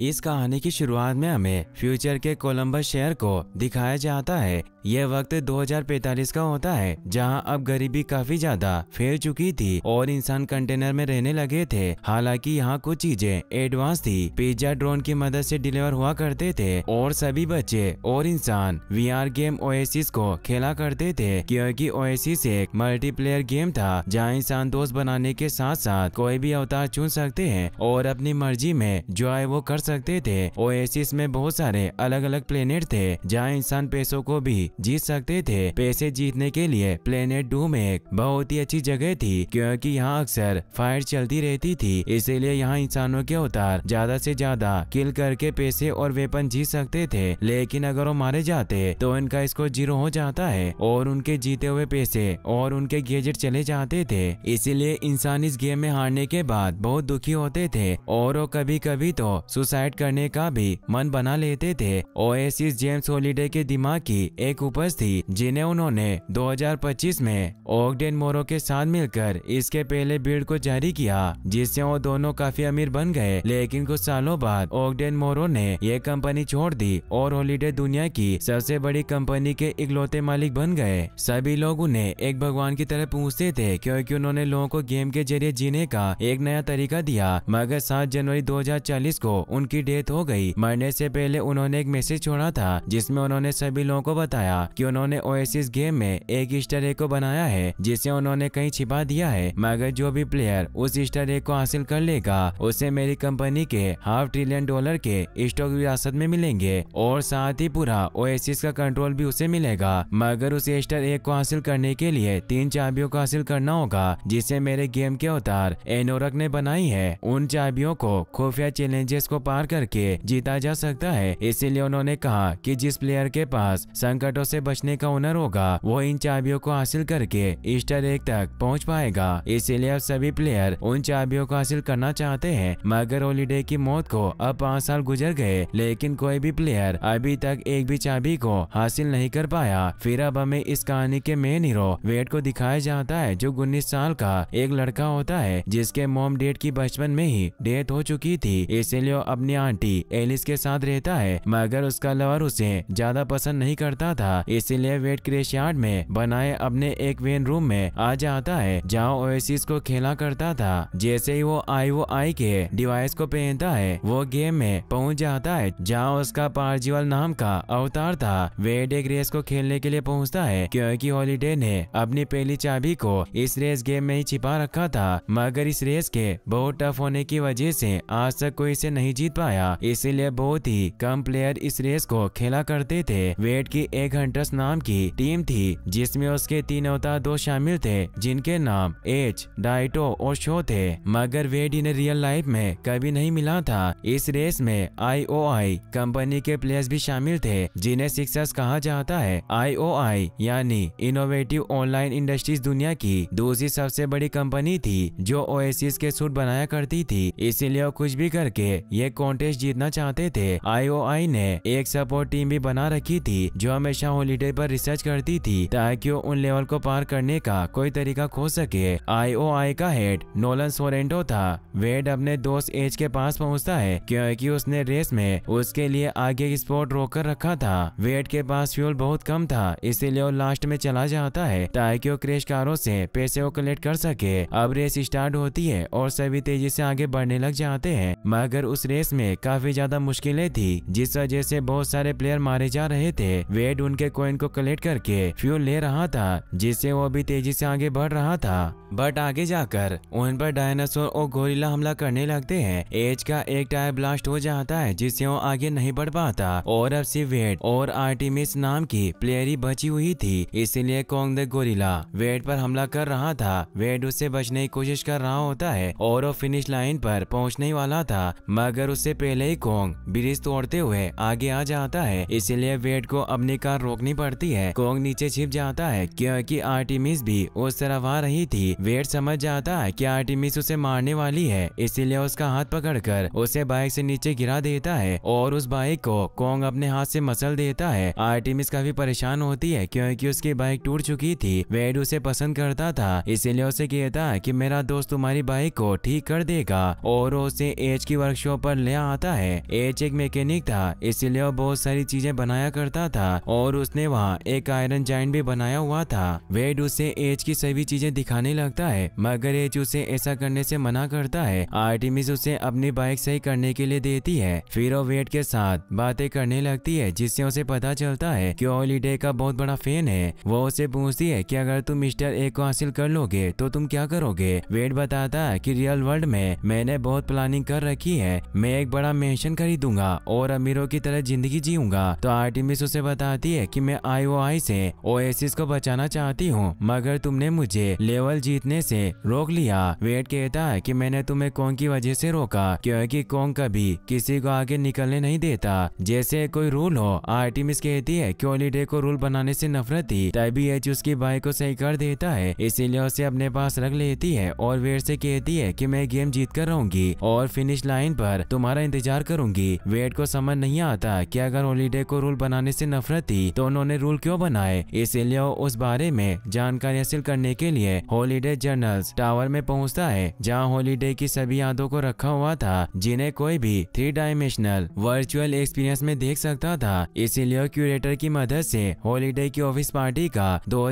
इस कहानी की शुरुआत में हमें फ्यूचर के कोलंबस शहर को दिखाया जाता है यह वक्त 2045 का होता है जहां अब गरीबी काफी ज्यादा फैल चुकी थी और इंसान कंटेनर में रहने लगे थे हालांकि यहाँ कुछ चीजें एडवांस थी पिज्जा ड्रोन की मदद से डिलीवर हुआ करते थे और सभी बच्चे और इंसान वी गेम ओएसिस को खेला करते थे क्योंकि ओएसिस एक मल्टीप्लेयर गेम था जहाँ इंसान दोस्त बनाने के साथ साथ कोई भी अवतार चुन सकते है और अपनी मर्जी में जो आए वो कर सकते थे ओएसिस में बहुत सारे अलग अलग प्लेनेट थे जहाँ इंसान पैसों को भी जीत सकते थे पैसे जीतने के लिए प्लेनेट डूम एक बहुत ही अच्छी जगह थी क्योंकि यहाँ अक्सर फायर चलती रहती थी इसीलिए यहाँ इंसानों के अवतार ज्यादा से ज्यादा किल करके पैसे और वेपन जीत सकते थे लेकिन अगर वो मारे जाते तो इनका इसको जीरो हो जाता है और उनके जीते हुए पैसे और उनके गेजेट चले जाते थे इसीलिए इंसान इस गेम में हारने के बाद बहुत दुखी होते थे और वो कभी कभी तो सुसाइड करने का भी मन बना लेते थे ओएसिस जेम्स होलीडे के दिमाग की एक एक उपज थी जिन्हें उन्होंने 2025 में ओगडेन मोरो के साथ मिलकर इसके पहले बिड को जारी किया जिससे वो दोनों काफी अमीर बन गए लेकिन कुछ सालों बाद ओगडेन मोरो ने यह कंपनी छोड़ दी और हॉलीडे दुनिया की सबसे बड़ी कंपनी के इकलौते मालिक बन गए सभी लोग उन्हें एक भगवान की तरह पूछते थे क्योंकि उन्होंने लोगों को गेम के जरिए जीने का एक नया तरीका दिया मगर 7 जनवरी 2040 को उनकी डेथ हो गई मरने से पहले उन्होंने एक मैसेज छोड़ा था जिसमें उन्होंने सभी लोगों को बताया बताया कि उन्होंने ओएसिस गेम में एक ईस्टर ए को बनाया है जिसे उन्होंने कहीं छिपा दिया है मगर जो भी प्लेयर उस ईस्टर ए को हासिल कर लेगा उसे मेरी कंपनी के हाफ ट्रिलियन डॉलर के स्टॉक विरासत में मिलेंगे और साथ ही पूरा ओएसिस का कंट्रोल भी उसे मिलेगा मगर उस ईस्टर एक को हासिल करने के लिए तीन चाबियों को हासिल करना होगा जिसे मेरे गेम के अवतार एनोरक ने बनाई है उन चाबियों को खुफिया चैलेंजेस को पार करके जीता जा सकता है इसीलिए उन्होंने कहा कि जिस प्लेयर के पास संकट संकटों से बचने का हुनर होगा वो इन चाबियों को हासिल करके ईस्टर एक तक पहुंच पाएगा इसीलिए अब सभी प्लेयर उन चाबियों को हासिल करना चाहते हैं मगर ओलीडे की मौत को अब पाँच साल गुजर गए लेकिन कोई भी प्लेयर अभी तक एक भी चाबी को हासिल नहीं कर पाया फिर अब हमें इस कहानी के मेन हीरो वेट को दिखाया जाता है जो उन्नीस साल का एक लड़का होता है जिसके मोम डेट की बचपन में ही डेथ हो चुकी थी इसीलिए अपनी आंटी एलिस के साथ रहता है मगर उसका लवर उसे ज्यादा पसंद नहीं करता था था इसीलिए वेट क्रेश यार्ड में बनाए अपने एक वेन रूम में आ जाता है जहाँ ओएसिस को खेला करता था जैसे ही वो आई वो आई के डिवाइस को पहनता है वो गेम में पहुँच जाता है जहाँ उसका पार्जिवल नाम का अवतार था वेट एक रेस को खेलने के लिए पहुँचता है क्यूँकी हॉलीडे ने अपनी पहली चाबी को इस रेस गेम में ही छिपा रखा था मगर इस रेस के बहुत टफ होने की वजह से आज तक कोई इसे नहीं जीत पाया इसीलिए बहुत ही कम प्लेयर इस रेस को खेला करते थे वेट की एक घंटस नाम की टीम थी जिसमें उसके तीन अवतार दो शामिल थे जिनके नाम एच डाइटो और शो थे मगर वेड इन्हें रियल लाइफ में कभी नहीं मिला था इस रेस में आई कंपनी के प्लेयर्स भी शामिल थे जिन्हें सिक्सर्स कहा जाता है आई यानी इनोवेटिव ऑनलाइन इंडस्ट्रीज दुनिया की दूसरी सबसे बड़ी कंपनी थी जो ओएसिस के सूट बनाया करती थी इसीलिए कुछ भी करके ये कॉन्टेस्ट जीतना चाहते थे आई ने एक सपोर्ट टीम भी बना रखी थी जो हमेशा हमेशा हॉलीडे पर रिसर्च करती थी ताकि उन लेवल को पार करने का कोई तरीका खोज सके आईओआई का हेड नोलन सोरेंटो था वेड अपने दोस्त एज के पास पहुंचता है क्योंकि उसने रेस में उसके लिए आगे की स्पोर्ट रोक कर रखा था वेड के पास फ्यूल बहुत कम था इसीलिए वो लास्ट में चला जाता है ताकि वो क्रेश कारों से पैसे को कलेक्ट कर सके अब रेस स्टार्ट होती है और सभी तेजी से आगे बढ़ने लग जाते हैं मगर उस रेस में काफी ज्यादा मुश्किलें थी जिस वजह से बहुत सारे प्लेयर मारे जा रहे थे वेड उन के कॉइन को कलेक्ट करके फ्यूल ले रहा था जिससे वो भी तेजी से आगे बढ़ रहा था बट आगे जाकर उन पर डायनासोर और गोरिल्ला हमला करने लगते हैं एज का एक टायर ब्लास्ट हो जाता है जिससे वो आगे नहीं बढ़ पाता और अब सिर्फ वेट और आर्टिमिस नाम की प्लेयर ही बची हुई थी इसीलिए कोंग द गोरिला वेट पर हमला कर रहा था वेट उससे बचने की कोशिश कर रहा होता है और वो फिनिश लाइन पर पहुँचने वाला था मगर उससे पहले ही कोंग ब्रिज तोड़ते हुए आगे आ जाता है इसीलिए वेट को अपनी कार रोकनी पड़ती है कोंग नीचे छिप जाता है क्योंकि आर्टिमिस भी उस तरफ आ रही थी वेट समझ जाता है कि आर्टिमिस उसे मारने वाली है इसीलिए उसका हाथ पकड़कर उसे बाइक से नीचे गिरा देता है और उस बाइक को कोंग अपने हाथ से मसल देता है आर्टिमिस काफी परेशान होती है क्योंकि उसकी बाइक टूट चुकी थी वेड उसे पसंद करता था इसीलिए उसे कहता है की मेरा दोस्त तुम्हारी बाइक को ठीक कर देगा और उसे एज की वर्कशॉप पर ले आता है एज एक मैकेनिक था इसीलिए वो बहुत सारी चीजें बनाया करता था और उसने वहाँ एक आयरन जॉइंट भी बनाया हुआ था वेड उसे एज की सभी चीजें दिखाने लगता है मगर एज उसे ऐसा करने से मना करता है आर्टिमिस उसे अपनी बाइक सही करने के लिए देती है फिर वो वेड के साथ बातें करने लगती है जिससे उसे पता चलता है की हॉलीडे का बहुत बड़ा फैन है वो उसे पूछती है की अगर तुम मिस्टर ए को हासिल कर लोगे तो तुम क्या करोगे वेड बताता है की रियल वर्ल्ड में मैंने बहुत प्लानिंग कर रखी है मैं एक बड़ा मेंशन खरीदूंगा और अमीरों की तरह जिंदगी जीऊंगा तो आर्टिमिस उसे बताती है है कि मैं आईओआई से ओएसिस को बचाना चाहती हूँ मगर तुमने मुझे लेवल जीतने से रोक लिया वेट कहता है कि मैंने तुम्हें कोंग की वजह से रोका क्योंकि कौन कभी किसी को आगे निकलने नहीं देता जैसे कोई रूल हो आर्टिमिस कहती है की ओलीडे को रूल बनाने से नफरत थी तभी एच उसकी बाइक को सही कर देता है इसीलिए उसे अपने पास रख लेती है और वेट से कहती है की मैं गेम जीत कर रहूंगी और फिनिश लाइन पर तुम्हारा इंतजार करूंगी वेट को समझ नहीं आता कि अगर होलीडे को रूल बनाने से नफरत थी थी तो उन्होंने रूल क्यों बनाए इसीलिए उस बारे में जानकारी हासिल करने के लिए हॉलीडे जर्नल टावर में पहुँचता है जहाँ हॉलीडे की सभी यादों को रखा हुआ था जिन्हें कोई भी थ्री डायमेंशनल वर्चुअल एक्सपीरियंस में देख सकता था इसीलिए क्यूरेटर की मदद ऐसी हॉलीडे की ऑफिस पार्टी का दो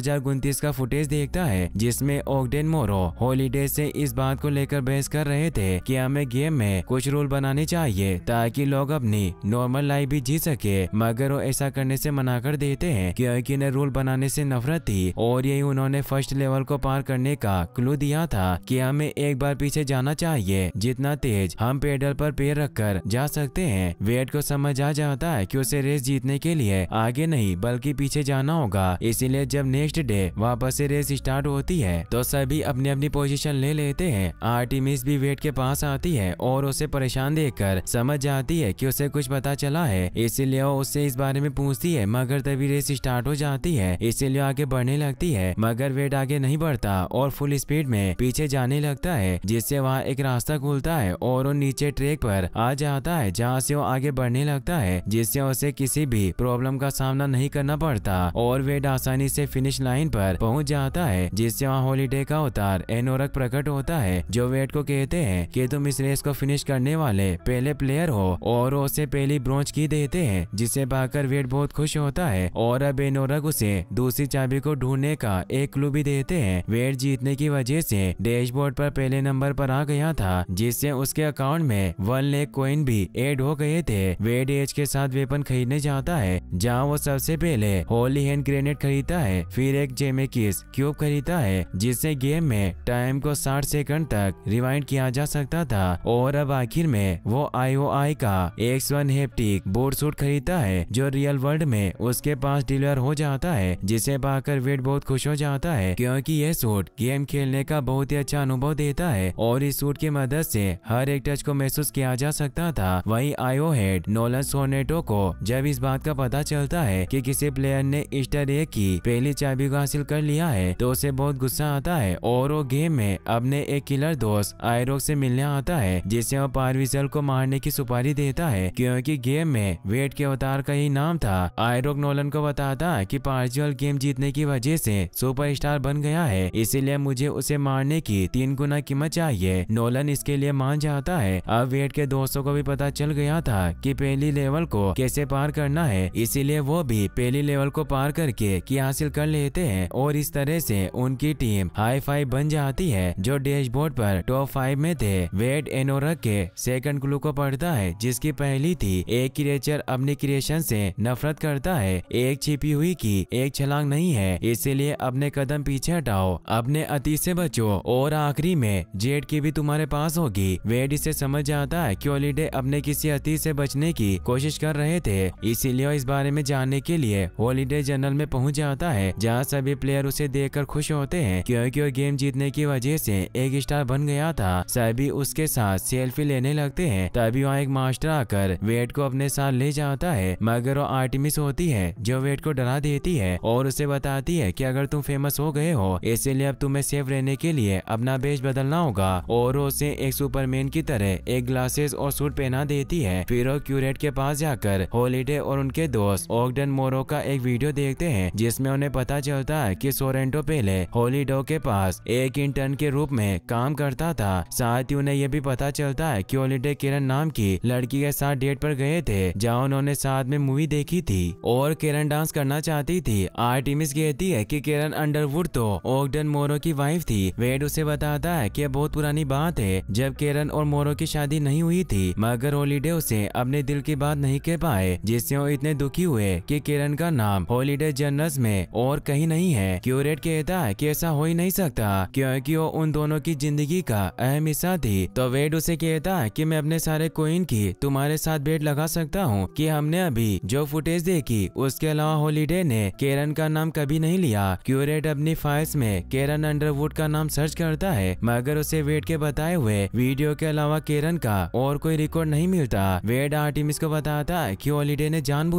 का फुटेज देखता है जिसमे ओगडेन मोरो हॉलीडे से इस बात को लेकर बहस कर रहे थे कि हमें गेम में कुछ रूल बनाने चाहिए ताकि लोग अपनी नॉर्मल लाइफ भी जी सके मगर वो ऐसा करने से मना कर देते हैं कि अकी ने रूल बनाने से नफरत थी और यही उन्होंने फर्स्ट लेवल को पार करने का क्लू दिया था कि हमें एक बार पीछे जाना चाहिए जितना तेज हम पेडल पर पैर रखकर जा सकते हैं वेट को समझ आ जाता है कि उसे रेस जीतने के लिए आगे नहीं बल्कि पीछे जाना होगा इसीलिए जब नेक्स्ट डे वापस ऐसी रेस स्टार्ट होती है तो सभी अपनी अपनी पोजिशन ले लेते हैं आरटीमिस भी वेट के पास आती है और उसे परेशान कर समझ जाती है कि उसे कुछ पता चला है इसीलिए वो उससे इस बारे में पूछती है मगर मगर तभी रेस स्टार्ट हो जाती है इसीलिए आगे बढ़ने लगती है मगर वेट आगे नहीं बढ़ता और फुल स्पीड में पीछे जाने लगता है जिससे वहाँ एक रास्ता खुलता है और वो नीचे ट्रैक पर आ जाता है जहाँ से वो आगे बढ़ने लगता है जिससे उसे किसी भी प्रॉब्लम का सामना नहीं करना पड़ता और वेट आसानी से फिनिश लाइन पर पहुँच जाता है जिससे वहाँ हॉलीडे का उतार एनोरक प्रकट होता है जो वेट को कहते हैं कि तुम इस रेस को फिनिश करने वाले पहले प्लेयर हो और उसे पहली ब्रोंच की देते हैं जिसे पाकर वेट बहुत खुश होता होता है और अब एनोरा उसे दूसरी चाबी को ढूंढने का एक क्लू भी देते हैं वेट जीतने की वजह से डैशबोर्ड पर पहले नंबर पर आ गया था जिससे उसके अकाउंट में वन लेक कॉइन भी एड हो गए थे वेड एज के साथ वेपन खरीदने जाता है जहाँ वो सबसे पहले होली हैंड ग्रेनेड खरीदता है फिर एक जेमेकिस क्यूब खरीदता है जिससे गेम में टाइम को साठ सेकंड तक रिवाइंड किया जा सकता था और अब आखिर में वो आईओ आई का X one haptic board suit खरीदता है जो रियल वर्ल्ड में उस उसके पास डिलीवर हो जाता है जिसे पाकर वेट बहुत खुश हो जाता है क्योंकि यह सूट गेम खेलने का बहुत ही अच्छा अनुभव देता है और इस सूट की मदद से हर एक टच को महसूस किया जा सकता था वही आयो हेड नोलन सोनेटो को जब इस बात का पता चलता है कि किसी प्लेयर ने इस्टर एक की पहली चाबी को हासिल कर लिया है तो उसे बहुत गुस्सा आता है और वो गेम में अपने एक किलर दोस्त आयरोक से मिलने आता है जिसे वो पारविजल को मारने की सुपारी देता है क्योंकि गेम में वेट के अवतार का ही नाम था आयरोक नोलन को बताया था कि पार्शियल गेम जीतने की वजह से सुपरस्टार बन गया है इसीलिए मुझे उसे मारने की तीन गुना कीमत चाहिए नोलन इसके लिए मान जाता है अब वेट के दोस्तों को भी पता चल गया था कि पहली लेवल को कैसे पार करना है इसीलिए वो भी पहली लेवल को पार करके की हासिल कर लेते हैं और इस तरह से उनकी टीम हाई फाइव बन जाती है जो डैशबोर्ड पर टॉप फाइव में थे वेट एनोरक के सेकंड क्लू को पढ़ता है जिसकी पहली थी एक क्रिएचर अपनी क्रिएशन से नफरत करता है एक छिपी हुई की एक छलांग नहीं है इसीलिए अपने कदम पीछे हटाओ अपने अतीत से बचो और आखिरी में जेड की भी तुम्हारे पास होगी वेड इसे समझ जाता है की हॉलीडे अपने किसी अतीत से बचने की कोशिश कर रहे थे इसीलिए इस बारे में जानने के लिए हॉलीडे जनरल में पहुँच जाता है जहाँ सभी प्लेयर उसे देख खुश होते हैं क्योंकि वो गेम जीतने की वजह से एक स्टार बन गया था सभी उसके साथ सेल्फी लेने लगते हैं तभी वहाँ एक मास्टर आकर वेड को अपने साथ ले जाता है मगर वो आर्टिमिस होती है है जो वेट को डरा देती है और उसे बताती है की अगर तुम फेमस हो गए हो इसीलिए अब तुम्हें सेफ रहने के लिए अपना बेच बदलना होगा और उसे एक सुपरमैन की तरह एक ग्लासेस और सूट पहना देती है फिर वो क्यूरेट के पास जाकर हॉलीडे और उनके दोस्त ऑगडन मोरो का एक वीडियो देखते हैं जिसमें उन्हें पता चलता है कि सोरेंटो पहले हॉलीडो के पास एक इंटर्न के रूप में काम करता था साथ ही उन्हें यह भी पता चलता है की हॉलीडे किरण नाम की लड़की के साथ डेट पर गए थे जहाँ उन्होंने साथ में मूवी देखी थी और और किरण डांस करना चाहती थी आर्टिमिस कहती है कि किरण अंडरवुड तो ओगडन मोरो की वाइफ थी वेड उसे बताता है कि यह बहुत पुरानी बात है जब केरन और मोरो की शादी नहीं हुई थी मगर होलीडे उसे अपने दिल की बात नहीं कह पाए जिससे वो इतने दुखी हुए कि किरण का नाम होलीडे जर्नल में और कहीं नहीं है क्यूरेट कहता है की ऐसा हो ही नहीं सकता क्योंकि वो उन दोनों की जिंदगी का अहम हिस्सा थी तो वेड उसे कहता है की मैं अपने सारे कोइन की तुम्हारे साथ बेट लगा सकता हूँ कि हमने अभी जो फुटेज देखी उसके अलावा हॉलीडे ने केरन का नाम कभी नहीं लिया क्यूरेट अपनी फाइल्स में केरन अंडरवुड का नाम सर्च करता है मगर उसे वेड के बताए हुए वीडियो के अलावा केरन का और कोई रिकॉर्ड नहीं मिलता वेड आर्टिमिस को बताता है की हॉलीडे ने जान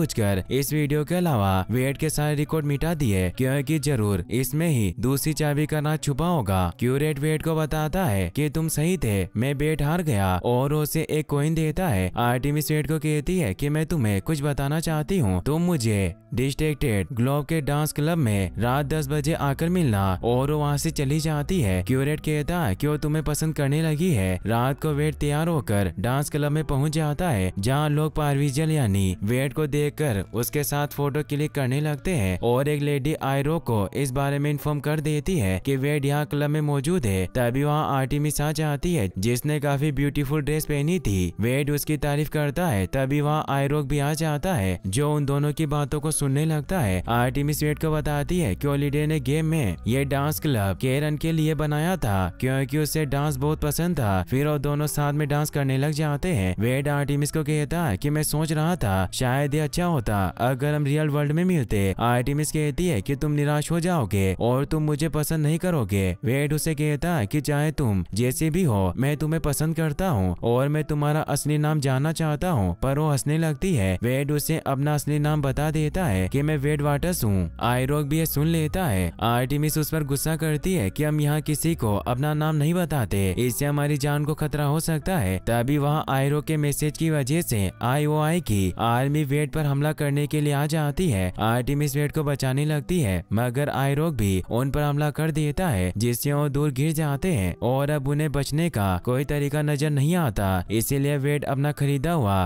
इस वीडियो के अलावा वेड के सारे रिकॉर्ड मिटा दिए क्योंकि जरूर इसमें ही दूसरी चाबी का नाच छुपा होगा क्यूरेट वेड को बताता है कि तुम सही थे मैं बेट हार गया और उसे एक कोइन देता है आर्टिमिस वेड को कहती है कि मैं तुम्हें कुछ बताना चाहती हूँ तुम मुझे बजे डिस्ट्रेक्टेड ग्लोब के डांस क्लब में रात दस बजे आकर मिलना और वहाँ से चली जाती है क्यूरेट कहता है की तुम्हें पसंद करने लगी है रात को वेट तैयार होकर डांस क्लब में पहुँच जाता है जहाँ लोग पारविजल यानी वेट को देख उसके साथ फोटो क्लिक करने लगते है और एक लेडी आयरो को इस बारे में इन्फॉर्म कर देती है की वेट यहाँ क्लब में मौजूद है तभी वहाँ आर्टिमिस आ जाती है जिसने काफी ब्यूटीफुल ड्रेस पहनी थी वेट उसकी तारीफ करता है तभी वहाँ आयरोक भी आ जाता है जो उन दोनों की बातों को सुनने लगता है आर्टिमिस वेट को बताती है की ओलिडे ने गेम में ये डांस क्लब केरन के लिए बनाया था क्योंकि उसे डांस बहुत पसंद था फिर वो दोनों साथ में डांस करने लग जाते हैं वेड आर्टिमिस को कहता है की मैं सोच रहा था शायद ये अच्छा होता अगर हम रियल वर्ल्ड में मिलते आर्टिमिस कहती है की तुम निराश हो जाओगे और तुम मुझे पसंद नहीं करोगे वेड उसे कहता है की चाहे तुम जैसे भी हो मैं तुम्हें पसंद करता हूँ और मैं तुम्हारा असली नाम जानना चाहता हूँ पर वो हंसने लगती है वेड उसे अपना असली नाम बता बता देता है कि मैं वेड वाटस हूँ आयरोग भी ये सुन लेता है आर्टिमिस उस पर गुस्सा करती है कि हम यहाँ किसी को अपना नाम नहीं बताते इससे हमारी जान को खतरा हो सकता है तभी वहाँ आयरोग के मैसेज की वजह ऐसी आई ओ आई की आर्मी वेट पर हमला करने के लिए आ जाती है आर्टिमिस वेट को बचाने लगती है मगर आयरोग भी उन पर हमला कर देता है जिससे वो दूर गिर जाते हैं और अब उन्हें बचने का कोई तरीका नजर नहीं आता इसीलिए वेट अपना खरीदा हुआ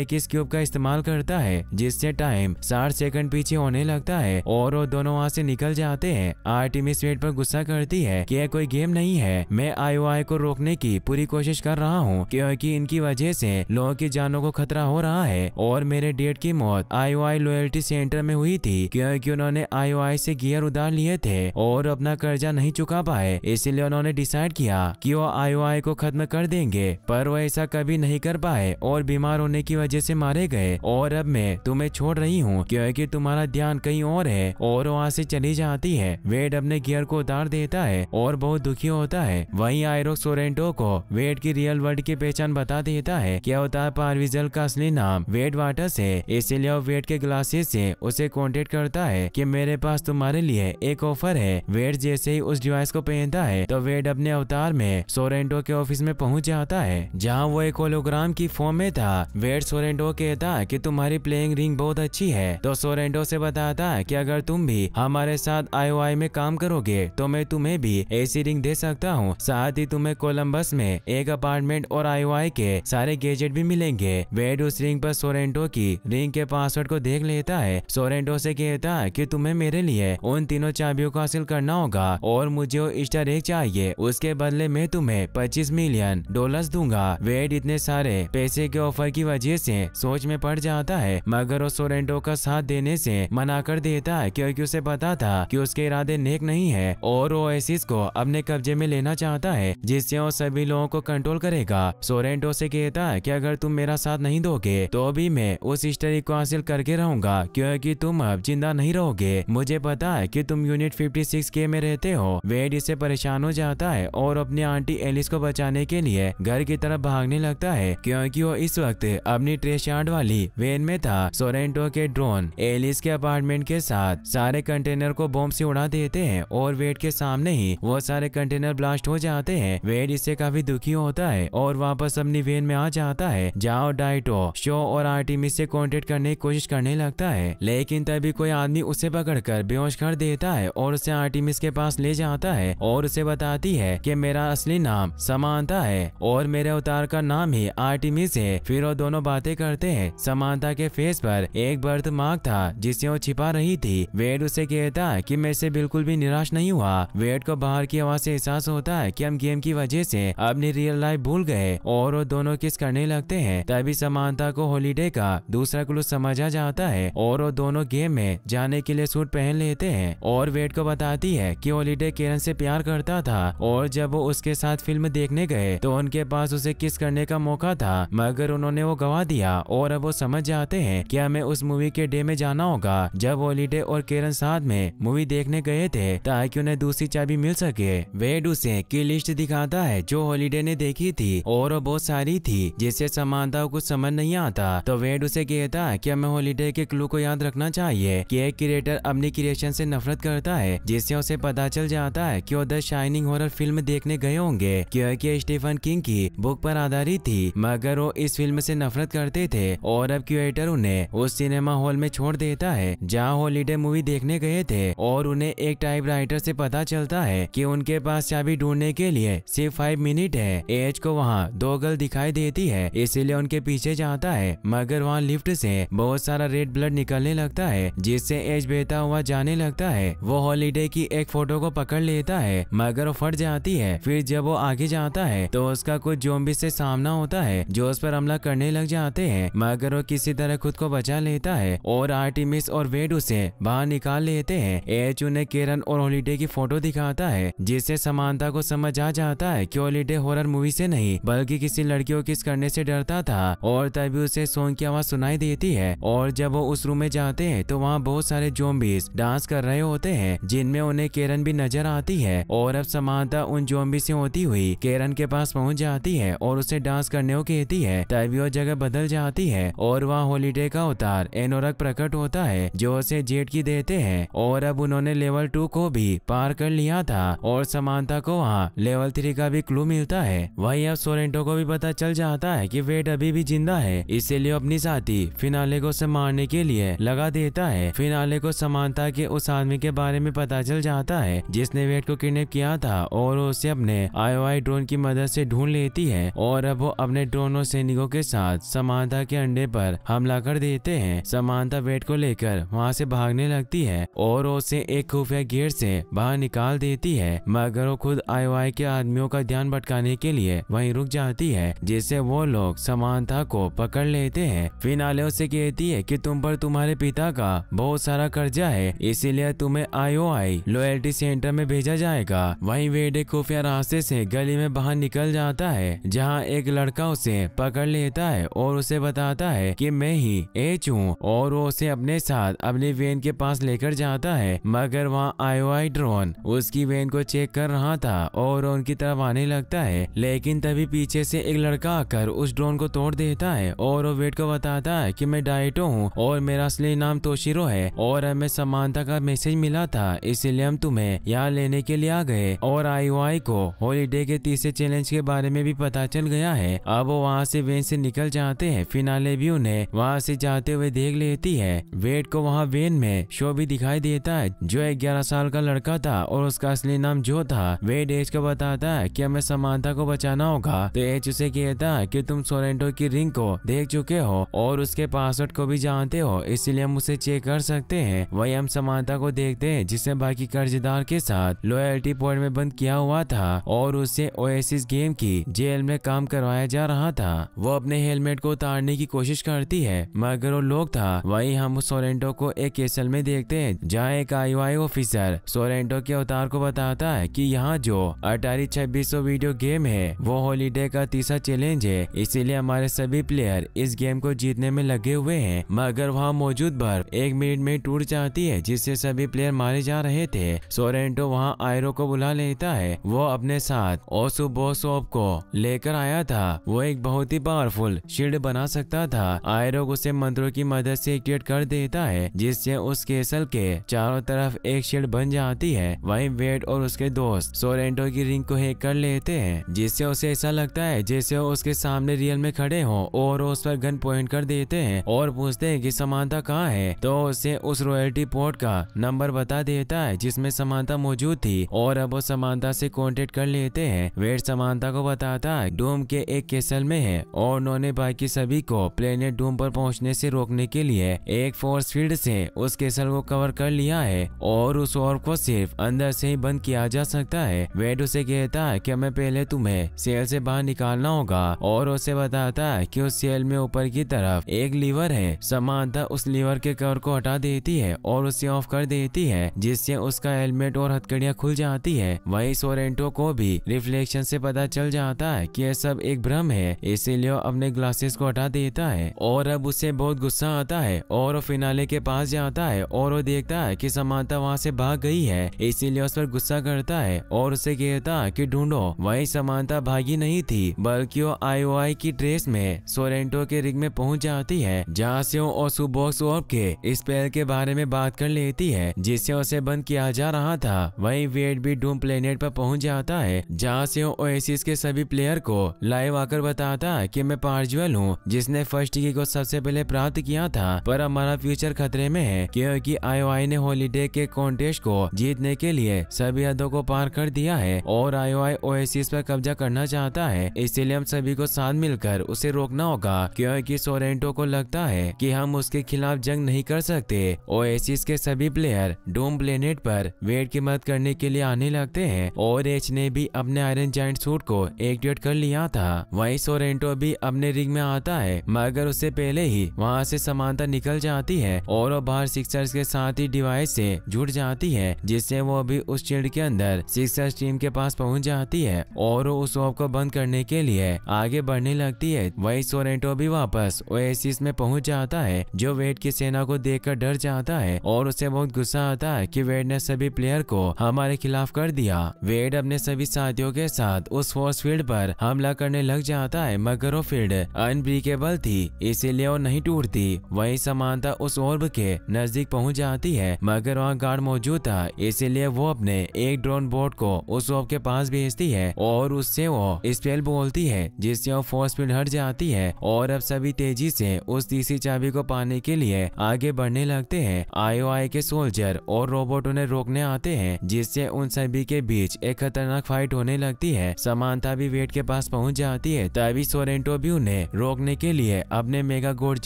एक क्यूब का इस्तेमाल करता है जिससे टाइम साठ सेकंड पीछे होने लगता है और वो दोनों वहाँ से निकल जाते हैं आर्टिमिस वेट पर गुस्सा करती है कि यह कोई गेम नहीं है मैं आईओआई को रोकने की पूरी कोशिश कर रहा हूँ क्योंकि इनकी वजह से लोगों की जानों को खतरा हो रहा है और मेरे डेट की मौत आई लॉयल्टी सेंटर में हुई थी क्योंकि उन्होंने आई से गियर उधार लिए थे और अपना कर्जा नहीं चुका पाए इसलिए उन्होंने डिसाइड किया कि वो आई को खत्म कर देंगे पर वो ऐसा कभी नहीं कर पाए और बीमार होने की वजह से मारे गए और अब मैं तुम्हें छोड़ रही हूँ हूँ क्योंकि तुम्हारा ध्यान कहीं और है और वहाँ से चली जाती है वेड अपने गियर को उतार देता है और बहुत दुखी होता है वहीं आयरोक सोरेंटो को वेड की रियल वर्ल्ड की पहचान बता देता है क्या होता है पारविजल का असली नाम वेड वाटस है इसीलिए वो वेड के ग्लासेस से उसे कॉन्टेक्ट करता है कि मेरे पास तुम्हारे लिए एक ऑफर है वेड जैसे ही उस डिवाइस को पहनता है तो वेड अपने अवतार में सोरेंटो के ऑफिस में पहुँच जाता है जहाँ वो एक होलोग्राम की फॉर्म में था वेड सोरेंटो कहता है की तुम्हारी प्लेइंग रिंग बहुत अच्छी है तो सोरेंडो से बताता है कि अगर तुम भी हमारे साथ आईओआई में काम करोगे तो मैं तुम्हें भी एसी रिंग दे सकता हूँ साथ ही तुम्हें कोलम्बस में एक अपार्टमेंट और आईओआई के सारे गैजेट भी मिलेंगे वेड उस रिंग पर सोरेंडो की रिंग के पासवर्ड को देख लेता है सोरेंडो से कहता है की तुम्हें मेरे लिए उन तीनों चाबियों को हासिल करना होगा और मुझे वो ईस्टर चाहिए उसके बदले में तुम्हें पच्चीस मिलियन डॉलर दूंगा वेड इतने सारे पैसे के ऑफर की वजह से सोच में पड़ जाता है मगर वो सोरेंडो का साथ देने से मना कर देता है क्योंकि उसे पता था कि उसके इरादे नेक नहीं है और वो एसिस को अपने कब्जे में लेना चाहता है जिससे वो सभी लोगों को कंट्रोल करेगा सोरेंटो से कहता है कि अगर तुम मेरा साथ नहीं दोगे तो भी मैं उस हिस्ट्री को हासिल करके रहूंगा क्योंकि तुम अब जिंदा नहीं रहोगे मुझे पता है की तुम यूनिट सिक्स के में रहते हो वेड इससे परेशान हो जाता है और अपनी आंटी एलिस को बचाने के लिए घर की तरफ भागने लगता है क्योंकि वो इस वक्त अपनी ट्रेस वाली वेन में था सोरेंटो के ड्रोन एलिस के अपार्टमेंट के साथ सारे कंटेनर को बॉम्ब से उड़ा देते हैं और वेट के सामने ही वो सारे कंटेनर ब्लास्ट हो जाते हैं वेट इससे काफी दुखी होता है और वापस अपनी वेन में आ जाता है जाओ डाइटो शो और आरटीम से कॉन्टेक्ट करने की कोशिश करने लगता है लेकिन तभी कोई आदमी उसे पकड़ कर बेहोश कर देता है और उसे आर्टिमिस के पास ले जाता है और उसे बताती है कि मेरा असली नाम समानता है और मेरे अवतार का नाम ही आर्टिमिस है फिर वो दोनों बातें करते हैं समानता के फेस पर एक बार दर्द मार्ग था जिसे वो छिपा रही थी वेड उसे कहता है कि मैं बिल्कुल भी निराश नहीं हुआ वेड को बाहर की आवाज से एहसास होता है कि हम गेम की वजह से अपनी रियल लाइफ भूल गए और वो दोनों किस करने लगते हैं तभी समानता को हॉलीडे का दूसरा क्लू समझा जाता है और वो दोनों गेम में जाने के लिए सूट पहन लेते हैं और वेड को बताती है कि हॉलीडे केरन से प्यार करता था और जब वो उसके साथ फिल्म देखने गए तो उनके पास उसे किस करने का मौका था मगर उन्होंने वो गवा दिया और अब वो समझ जाते हैं कि हमें उस मूवी के डे में जाना होगा जब ओलिडे और केरन साथ में मूवी देखने गए थे ताकि उन्हें दूसरी चाबी मिल सके वेड उसे की लिस्ट दिखाता है जो हॉलीडे ने देखी थी और बहुत सारी थी जिससे समानता कुछ समझ नहीं आता तो वेड उसे कहता है कि हमें हॉलीडे के क्लू को याद रखना चाहिए कि एक क्रिएटर अपनी क्रिएशन से नफरत करता है जिससे उसे पता चल जाता है कि वो द शाइनिंग हॉरर फिल्म देखने गए होंगे क्योंकि स्टीफन किंग की बुक पर आधारित थी मगर वो इस फिल्म से नफरत करते थे और अब क्यूएटर उन्हें उस सिनेमा हॉल में छोड़ देता है जहाँ हॉलीडे मूवी देखने गए थे और उन्हें एक टाइपराइटर से पता चलता है कि उनके पास चाबी ढूंढने के लिए सिर्फ फाइव मिनट है एज को वहाँ दो गर्ल दिखाई देती है इसीलिए उनके पीछे जाता है मगर वहाँ लिफ्ट से बहुत सारा रेड ब्लड निकलने लगता है जिससे एज बेहता हुआ जाने लगता है वो हॉलीडे की एक फोटो को पकड़ लेता है मगर वो फट जाती है फिर जब वो आगे जाता है तो उसका कुछ जोम्बी से सामना होता है जो उस पर हमला करने लग जाते हैं मगर वो किसी तरह खुद को बचा लेता है और आर्टिमिस और वेड उसे बाहर निकाल लेते हैं एच उन्हें केरन और हॉलीडे की फोटो दिखाता है जिससे समानता को समझ आ जाता है कि हॉलीडे हॉरर मूवी से नहीं बल्कि किसी लड़की को किस करने से डरता था और तभी उसे सोंग की आवाज सुनाई देती है और जब वो उस रूम में जाते हैं तो वहाँ बहुत सारे जोम्बिस डांस कर रहे होते हैं जिनमें उन्हें केरन भी नजर आती है और अब समानता उन जोम्बी से होती हुई केरन के पास पहुँच जाती है और उसे डांस करने को कहती है तभी वो जगह बदल जाती है और वहाँ हॉलीडे का उतार एन गोरख प्रकट होता है जो उसे जेट की देते हैं और अब उन्होंने लेवल टू को भी पार कर लिया था और समानता को वहाँ लेवल थ्री का भी क्लू मिलता है वही अब सोरेंटो को भी पता चल जाता है की वेट अभी भी जिंदा है इसीलिए अपनी साथी फिनाले को उसे मारने के लिए लगा देता है फिनाले को समानता के उस आदमी के बारे में पता चल जाता है जिसने वेट को किडनेप किया था और उसे अपने आई ड्रोन की मदद से ढूंढ लेती है और अब वो अपने ड्रोनों सैनिकों के साथ समानता के अंडे पर हमला कर देते हैं समान समानता बेड को लेकर वहाँ से भागने लगती है और उसे एक खुफिया गेट से बाहर निकाल देती है मगर वो खुद आई के आदमियों का ध्यान भटकाने के लिए वहीं रुक जाती है जिससे वो लोग समानता को पकड़ लेते हैं फिनाले उसे कहती है कि तुम पर तुम्हारे पिता का बहुत सारा कर्जा है इसीलिए तुम्हें आई लॉयल्टी सेंटर में भेजा जाएगा वेड वेडे खुफिया रास्ते ऐसी गली में बाहर निकल जाता है जहाँ एक लड़का उसे पकड़ लेता है और उसे बताता है की मैं ही एच हूँ और वो उसे अपने साथ अपने वेन के पास लेकर जाता है मगर वहाँ आई ड्रोन उसकी वेन को चेक कर रहा था और उनकी तरफ आने लगता है लेकिन तभी पीछे से एक लड़का आकर उस ड्रोन को तोड़ देता है और वो वेट को बताता है कि मैं डाइटो हूँ और मेरा असली नाम तोशिरो है और हमें समानता का मैसेज मिला था इसीलिए हम तुम्हें यहाँ लेने के लिए आ गए और आई को हॉलीडे के तीसरे चैलेंज के बारे में भी पता चल गया है अब वो वहाँ से वेन से निकल जाते हैं फिनाले भी उन्हें वहाँ से जाते हुए देख लेती है वेट को वहाँ वेन में शो भी दिखाई देता है जो ग्यारह साल का लड़का था और उसका असली नाम जो था वेट एज को बताता है की हमें समानता को बचाना होगा तो एज उसे कहता है की तुम सोरेंटो की रिंग को देख चुके हो और उसके पासवर्ड को भी जानते हो इसलिए हम उसे चेक कर सकते हैं वही हम समानता को देखते हैं जिसने बाकी कर्जदार के साथ लॉयल्टी पॉइंट में बंद किया हुआ था और उसे ओएसिस गेम की जेल में काम करवाया जा रहा था वो अपने हेलमेट को उतारने की कोशिश करती है मगर वो लोग था वही हम सोरेंटो को एक केसल में देखते हैं जहाँ एक आई ऑफिसर सोरेंटो के अवतार को बताता है कि यहाँ जो अटारी छब्बीस वीडियो गेम है वो हॉलीडे का तीसरा चैलेंज है इसीलिए हमारे सभी प्लेयर इस गेम को जीतने में लगे हुए हैं मगर वहाँ मौजूद बर्फ एक मिनट में टूट जाती है जिससे सभी प्लेयर मारे जा रहे थे सोरेंटो वहाँ आयरो को बुला लेता है वो अपने साथ ओसु बोसोप को लेकर आया था वो एक बहुत ही पावरफुल शील्ड बना सकता था आयरो उसे मंत्रों की मदद से क्रिएट कर देता है जिससे उसके केसल के चारों तरफ एक शेड बन जाती है वही वेट और उसके दोस्त सोरेंटो की रिंग को हैक कर लेते हैं जिससे उसे ऐसा लगता है जैसे उसके सामने रियल में खड़े हो और उस पर गन पॉइंट कर देते हैं और पूछते हैं कि समानता कहाँ है तो उसे उस रॉयल्टी पोर्ट का नंबर बता देता है जिसमें समानता मौजूद थी और अब वो समानता से कांटेक्ट कर लेते हैं वेट समानता को बताता है डूम के एक केसल में है और उन्होंने बाकी सभी को प्लेनेट डूम पर पहुँचने से रोकने के लिए लिए एक फोर्स फील्ड से उस केसल को कवर कर लिया है और उस और को सिर्फ अंदर से ही बंद किया जा सकता है वेड उसे कहता है की हमें पहले तुम्हें सेल से बाहर निकालना होगा और उसे बताता है की उस सेल में ऊपर की तरफ एक लीवर है समानता उस लीवर के कवर को हटा देती है और उसे ऑफ कर देती है जिससे उसका हेलमेट और हथकड़िया खुल जाती है वही सोरेंटो को भी रिफ्लेक्शन से पता चल जाता है कि यह सब एक भ्रम है इसीलिए अपने ग्लासेस को हटा देता है और अब उसे बहुत गुस्सा आता है और वो फिनाले के पास जाता है और वो देखता है कि समानता वहाँ से भाग गई है इसीलिए उस पर गुस्सा करता है और उसे कहता है कि ढूंढो वही समानता भागी नहीं थी बल्कि वो आईओआई की ड्रेस में सोरेंटो के रिग में पहुंच जाती है जहाँ से वो बॉक्स ऑफ के स्पेल के बारे में बात कर लेती है जिससे उसे बंद किया जा रहा था वही वेट भी डूम प्लेनेट पर पहुँच जाता है जहाँ से वो ओएसिस के सभी प्लेयर को लाइव आकर बताता है की मैं पार्जुअल हूँ जिसने फर्स्ट की को सबसे पहले प्राप्त किया था पर हमारा फ्यूचर खतरे में है क्योंकि आईओआई ने हॉलीडे के कॉन्टेस्ट को जीतने के लिए सभी हदों को पार कर दिया है और आईओआई ओएसिस पर कब्जा करना चाहता है इसीलिए हम सभी को साथ मिलकर उसे रोकना होगा क्योंकि सोरेंटो को लगता है कि हम उसके खिलाफ जंग नहीं कर सकते ओएसिस के सभी प्लेयर डोम प्लेनेट पर वेट की मदद करने के लिए आने लगते हैं और एच ने भी अपने आयरन जॉइंट सूट को एक्टिवेट कर लिया था वही सोरेंटो भी अपने रिंग में आता है मगर उससे पहले ही वहाँ से समानता अंदर निकल जाती है और वो बाहर सिक्सर्स के साथ ही डिवाइस से जुड़ जाती है जिससे वो अभी उस शील्ड के अंदर सिक्सर्स टीम के पास पहुंच जाती है और उस को बंद करने के लिए आगे बढ़ने लगती है वही सोरेंटो भी वापस ओएसिस में पहुंच जाता है जो वेट की सेना को देख डर जाता है और उसे बहुत गुस्सा आता है की वेट ने सभी प्लेयर को हमारे खिलाफ कर दिया वेट अपने सभी साथियों के साथ उस फोर्स फील्ड पर हमला करने लग जाता है मगर वो फील्ड अनब्रीकेबल थी इसीलिए वो नहीं टूटती वही समानता उस ऑर्ब के नजदीक पहुंच जाती है मगर वहाँ गार्ड मौजूद था इसीलिए वो अपने एक ड्रोन बोट को उस ऑर्ब के पास भेजती है और उससे वो स्पेल बोलती है जिससे वो फोर्स फील्ड हट जाती है और अब सभी तेजी से उस तीसरी चाबी को पाने के लिए आगे बढ़ने लगते हैं आईओआई के सोल्जर और रोबोट उन्हें रोकने आते हैं जिससे उन सभी के बीच एक खतरनाक फाइट होने लगती है समानता भी वेट के पास पहुँच जाती है तभी सोरेंटो भी उन्हें रोकने के लिए अपने मेगा गोड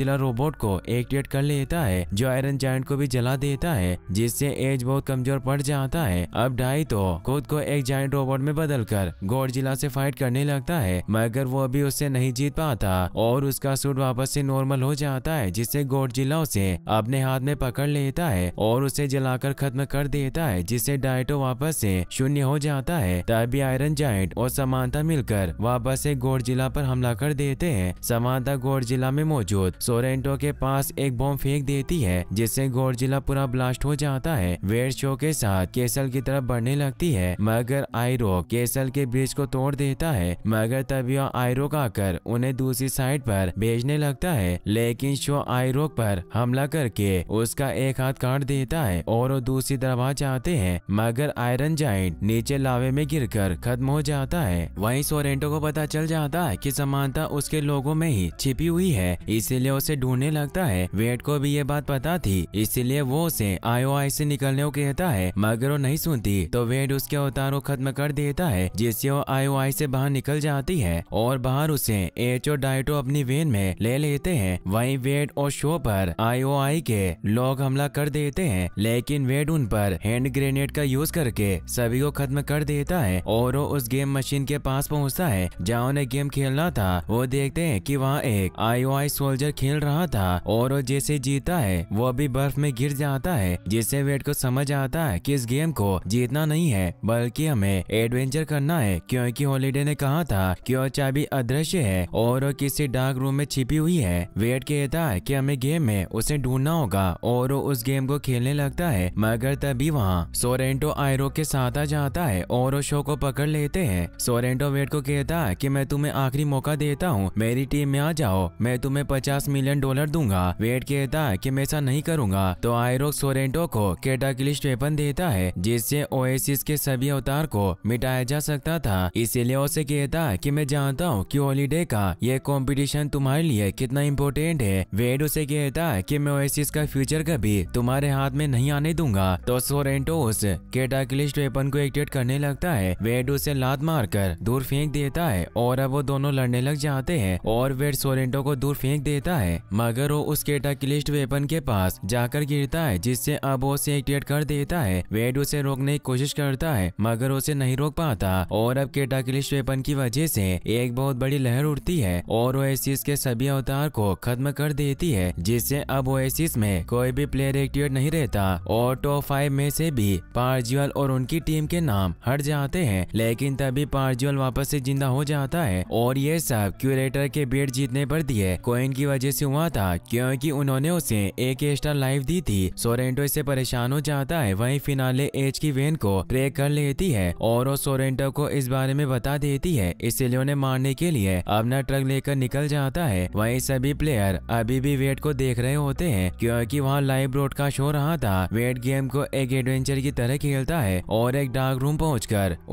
रोबोट को एक्टिवेट कर लेता है जो आयरन जाइंट को भी जला देता है जिससे एज बहुत कमजोर पड़ जाता है अब डाई तो खुद को एक जाइंट रोबोट में बदल कर गोडजिला से फाइट करने लगता है मगर वो अभी उससे नहीं जीत पाता और उसका सूट वापस से नॉर्मल हो जाता है जिससे गोडजिला उसे अपने हाथ में पकड़ लेता है और उसे जलाकर खत्म कर देता है जिससे डाइटो तो वापस से शून्य हो जाता है तभी आयरन जाइंट और समानता मिलकर वापस से जिला पर हमला कर देते हैं समानता जिला में मौजूद सोरेंटो के पास पास एक बॉम्ब फेंक देती है जिससे गोरजिला पूरा ब्लास्ट हो जाता है वेर शो के साथ केसल की तरफ बढ़ने लगती है मगर आयरो केसल के ब्रिज को तोड़ देता है मगर तभी आयरोक आकर उन्हें दूसरी साइड पर भेजने लगता है लेकिन शो आयरो पर हमला करके उसका एक हाथ काट देता है और वो दूसरी तरफ आ जाते हैं मगर आयरन जाइंट नीचे लावे में गिर खत्म हो जाता है वही सोरेंटो को पता चल जाता है की समानता उसके लोगों में ही छिपी हुई है इसीलिए उसे ढूंढने लगता है वेट को भी ये बात पता थी इसीलिए वो उसे आई से निकलने को कहता है मगर वो नहीं सुनती तो वेट उसके अवतारों खत्म कर देता है जिससे वो आई से बाहर निकल जाती है और बाहर उसे एच और डाइटो अपनी वेन में ले लेते हैं वही वेट और शो पर आई के लोग हमला कर देते हैं लेकिन वेट उन पर हैंड ग्रेनेड का यूज करके सभी को खत्म कर देता है और वो उस गेम मशीन के पास पहुँचता है जहाँ उन्हें गेम खेलना था वो देखते हैं कि वहाँ एक आई सोल्जर खेल रहा था और वो जैसे जीता है वो अभी बर्फ में गिर जाता है जिससे वेट को समझ आता है कि इस गेम को जीतना नहीं है बल्कि हमें एडवेंचर करना है क्योंकि हॉलीडे ने कहा था कि वो चाबी अदृश्य है और वो किसी डार्क रूम में छिपी हुई है वेट कहता है कि हमें गेम में उसे ढूंढना होगा और वो उस गेम को खेलने लगता है मगर तभी वहाँ सोरेंटो आयरो के साथ आ जाता है और वो शो को पकड़ लेते हैं सोरेंटो वेट को कहता है की मैं तुम्हें आखिरी मौका देता हूँ मेरी टीम में आ जाओ मैं तुम्हें पचास मिलियन डॉलर दूंगा वेट कहता है कि मैं ऐसा नहीं करूंगा तो आयरोग सोरेंटो को केटाकिलिस्ट वेपन देता है जिससे ओएसिस के सभी अवतार को मिटाया जा सकता था इसीलिए उसे कहता है की मैं जानता हूँ की हॉलीडे का यह कॉम्पिटिशन तुम्हारे लिए कितना इम्पोर्टेंट है वेड उसे कहता है की मैं ओएसिस का फ्यूचर कभी तुम्हारे हाथ में नहीं आने दूंगा तो सोरेंटो उस केटाकिलिस्ट वेपन को एक्टिवेट करने लगता है वेड उसे लात मार कर दूर फेंक देता है और अब वो दोनों लड़ने लग जाते हैं और वेड सोरेंटो को दूर फेंक देता है मगर वो उस केटा क्लिस्ट वेपन के पास जाकर गिरता है जिससे अब वो उसे एक्टिवेट कर देता है वेड उसे रोकने की कोशिश करता है मगर उसे नहीं रोक पाता और अब केटाकिलिस्ट वेपन की वजह से एक बहुत बड़ी लहर उठती है और ओएसिस के सभी अवतार को खत्म कर देती है जिससे अब ओएसिस में कोई भी प्लेयर एक्टिवेट नहीं रहता और टॉप फाइव में से भी पार्जुअल और उनकी टीम के नाम हट जाते हैं लेकिन तभी पार्जुअल वापस से जिंदा हो जाता है और ये सब क्यूरेटर के बेट जीतने पर दिए कोइन की वजह से हुआ था क्यों कि उन्होंने उसे एक एक्स्ट्रा लाइफ दी थी सोरेंटो इससे परेशान हो जाता है वहीं फिनाले एज की वेन को ब्रेक कर लेती है और वो सोरेंटो को इस बारे में बता देती है इसलिए उन्हें मारने के लिए अपना ट्रक लेकर निकल जाता है वही सभी प्लेयर अभी भी वेट को देख रहे होते हैं क्योंकि वहाँ लाइव ब्रॉडकास्ट हो रहा था वेट गेम को एक एडवेंचर की तरह खेलता है और एक डार्क रूम पहुँच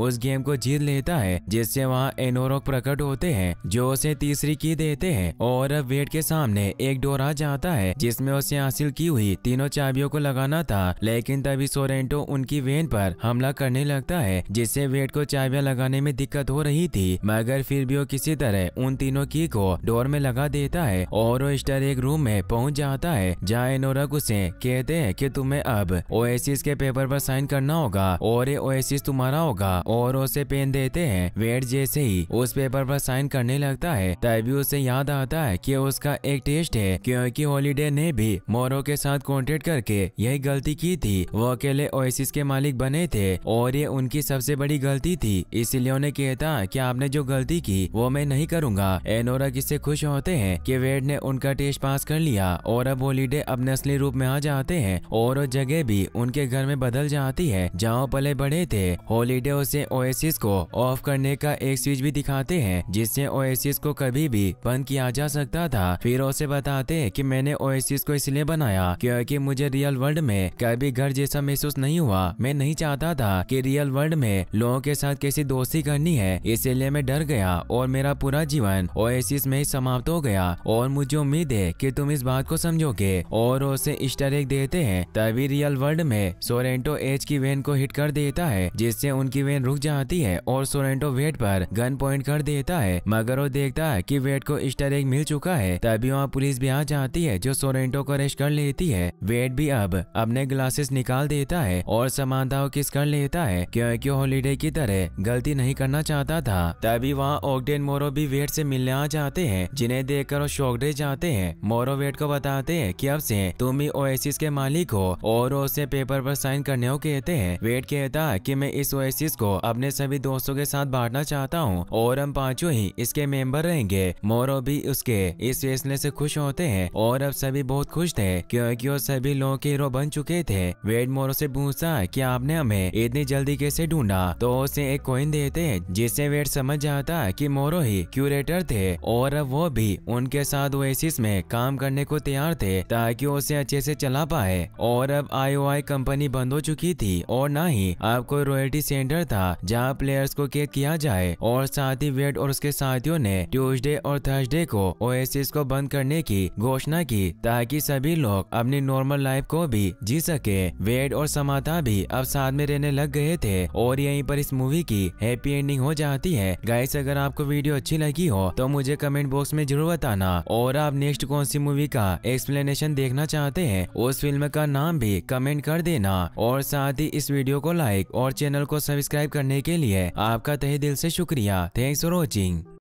उस गेम को जीत लेता है जिससे वहाँ एनोरोक प्रकट होते हैं जो उसे तीसरी की देते हैं और अब वेट के सामने एक डोरा चला जाता है जिसमे उसे हासिल की हुई तीनों चाबियों को लगाना था लेकिन तभी सोरेंटो उनकी वेन पर हमला करने लगता है जिससे वेट को चाबियां लगाने में दिक्कत हो रही थी मगर फिर भी वो किसी तरह उन तीनों की को डोर में लगा देता है और वो स्टर एक रूम में पहुंच जाता है जहाँ एनोरक उसे कहते हैं कि तुम्हें अब ओएसिस के पेपर पर साइन करना होगा और ये ओएसिस तुम्हारा होगा और उसे पेन देते हैं वेट जैसे ही उस पेपर पर साइन करने लगता है तभी उसे याद आता है की उसका एक टेस्ट है क्यों की हॉलीडे ने भी मोरो के साथ कॉन्टेक्ट करके यही गलती की थी वो अकेले ओएसिस के मालिक बने थे और ये उनकी सबसे बड़ी गलती थी इसलिए उन्हें कहता कि आपने जो गलती की वो मैं नहीं करूंगा एनोरा किससे खुश होते हैं कि वेड ने उनका टेस्ट पास कर लिया और अब हॉलीडे अपने असली रूप में आ जाते हैं और जगह भी उनके घर में बदल जाती है जहाँ पले बड़े थे हॉलीडे उसे ओएसिस को ऑफ करने का एक स्विच भी दिखाते हैं जिससे ओएसिस को कभी भी बंद किया जा सकता था फिर उसे बताते हैं कि मैंने ओएसिस को इसलिए बनाया क्योंकि मुझे रियल वर्ल्ड में कभी घर जैसा महसूस नहीं हुआ मैं नहीं चाहता था कि रियल वर्ल्ड में लोगों के साथ कैसी दोस्ती करनी है इसलिए मैं डर गया और मेरा पूरा जीवन ओएसिस में समाप्त हो गया और मुझे उम्मीद है की तुम इस बात को समझोगे और उसे स्टर एक देते है तभी रियल वर्ल्ड में सोरेंटो एज की वेन को हिट कर देता है जिससे उनकी वेन रुक जाती है और सोरेंटो वेट पर गन पॉइंट कर देता है मगर वो देखता है कि वेट को स्टर एक मिल चुका है तभी वहाँ पुलिस भी आ जाती आती है जो सोरेंटो को रेस्ट कर लेती है वेट भी अब अपने ग्लासेस निकाल देता है और समानता को किस कर लेता है क्योंकि हॉलीडे की तरह गलती नहीं करना चाहता था तभी वहाँ ओगडेन मोरो भी वेट से मिलने आ जाते हैं जिन्हें देख कर शोकडे जाते हैं मोरो वेट को बताते हैं की अब से तुम ही ओएसिस के मालिक हो और उसे पेपर पर साइन करने को कहते हैं वेट कहता है की मैं इस ओएसिस को अपने सभी दोस्तों के साथ बांटना चाहता हूँ और हम पांचों ही इसके मेंबर रहेंगे मोरो भी उसके इस फैसले से खुश होते हैं और अब सभी बहुत खुश थे क्योंकि वो सभी लोगों के हीरो बन चुके थे वेड मोरो से पूछा कि आपने हमें इतनी जल्दी कैसे ढूंढा तो उसे एक कोइन देते जिससे वेड समझ जाता कि मोरो ही क्यूरेटर थे और अब वो भी उनके साथ ओएसिस में काम करने को तैयार थे ताकि उसे अच्छे से चला पाए और अब आई कंपनी बंद हो चुकी थी और न ही अब कोई रॉयल्टी सेंटर था जहाँ प्लेयर्स को कैद किया जाए और साथ ही वेड और उसके साथियों ने ट्यूजडे और थर्सडे को ओएसिस को बंद करने की घोषणा घोषणा की ताकि सभी लोग अपनी नॉर्मल लाइफ को भी जी सके वेड और समाता भी अब साथ में रहने लग गए थे और यहीं पर इस मूवी की हैप्पी एंडिंग हो जाती है गाइस अगर आपको वीडियो अच्छी लगी हो तो मुझे कमेंट बॉक्स में जरूर बताना और आप नेक्स्ट कौन सी मूवी का एक्सप्लेनेशन देखना चाहते है उस फिल्म का नाम भी कमेंट कर देना और साथ ही इस वीडियो को लाइक और चैनल को सब्सक्राइब करने के लिए आपका तहे दिल से शुक्रिया थैंक्स फॉर वॉचिंग